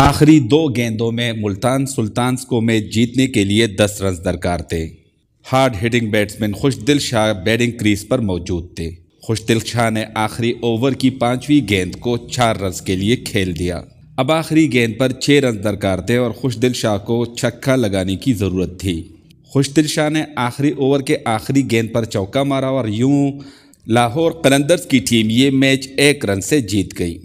आखिरी दो गेंदों में मुल्तान सुल्तान्स को मैच जीतने के लिए दस रन दरकार थे hard hitting batsman Khushdil Shah batting crease पर मौजूद थे खुशदिल शाह ने आखिरी ओवर की पांचवी गेंद को चार रन के लिए खेल दिया अब आखिरी गेंद पर छः रन दरकार थे और खुशदिल शाह को छक्का लगाने की ज़रूरत थी खुशदिल शाह ने आखिरी ओवर के आखिरी गेंद पर चौका मारा और यूं लाहौर कलंदर्स की टीम ये मैच एक रन से जीत गई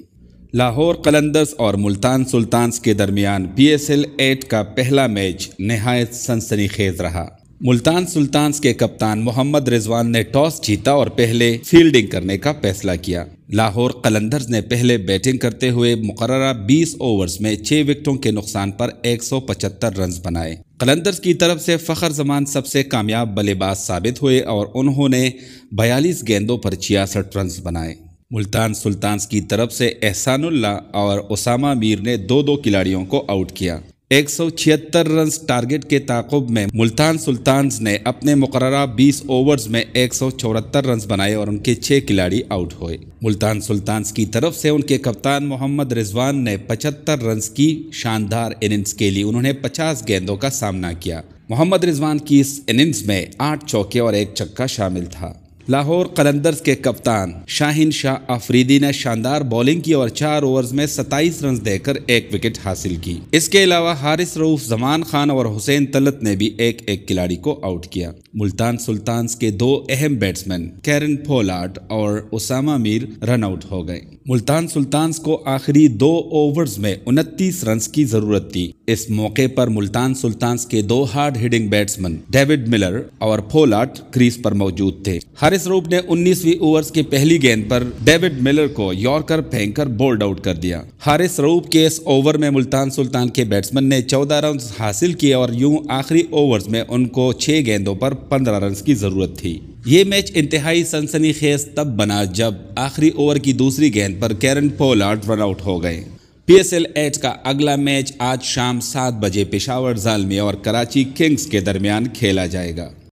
लाहौर कलंदर्स और मुल्तान सुल्तान्स के दरमियान पी एस एल एट का पहला मैच नहायत सनसनी खेज रहा मुल्तान सुल्तान्स के कप्तान मोहम्मद रिजवान ने टॉस जीता और पहले फील्डिंग करने का फैसला किया लाहौर कलंदर्स ने पहले बैटिंग करते हुए मुकर्रा 20 ओवर्स में 6 विकेटों के नुकसान पर 175 रन बनाए कलंदर्स की तरफ से फ़खर जमान सबसे कामयाब बल्लेबाज साबित हुए और उन्होंने 42 गेंदों पर छियासठ रन बनाए मुल्तान सुल्तान्स की तरफ से एहसानुल्ला और उसामा मीर ने दो दो खिलाड़ियों को आउट किया एक सौ छिहत्तर रन टारगेट के ताकुब में मुल्तान सुल्तान्स ने अपने मुकर 20 ओवर्स में एक सौ चौहत्तर रन बनाए और उनके छः खिलाड़ी आउट हुए मुल्तान सुल्तान्स की तरफ से उनके कप्तान मोहम्मद रिजवान ने पचहत्तर रन की शानदार इनिंग्स के लिए उन्होंने पचास गेंदों का सामना किया मोहम्मद रिजवान की इस इनिंग्स में आठ चौके और एक चक्का शामिल था लाहौर कलंदर्स के कप्तान शाहिन शाह आफरीदी ने शानदार बॉलिंग की और चार ओवर्स में 27 रन देकर एक विकेट हासिल की इसके अलावा हारिस रऊफ जमान खान और हुसैन तलत ने भी एक एक खिलाड़ी को आउट किया मुल्तान सुल्तान के दो अहम बैट्समैन कैरन फोलाट और उसामा मीर रन आउट हो गए मुल्तान सुल्तान को आखिरी दो ओवर्स में उनतीस रन की जरूरत थी इस मौके पर मुल्तान सुल्तान के दो hard hitting batsman David Miller और फोलाट क्रीज पर मौजूद थे हर हारिस रूप ने 19वीं ओवर्स की पहली गेंद पर डेविड मिलर को यॉर्कर फेंककर बोल्ड आउट कर दिया हारिस रूप के इस ओवर में मुल्तान सुल्तान के बैट्समैन ने 14 रन हासिल किए और यूं आखिरी ओवर्स में उनको 6 गेंदों पर 15 रन की जरूरत थी ये मैच इंतहाई सनसनी खेज तब बना जब आखिरी ओवर की दूसरी गेंद पर कैरन पोलार्ड रन आउट हो गए पी एस एल एच का अगला मैच आज शाम सात बजे पेशावर जालमी और कराची किंग्स के दरमियान खेला जाएगा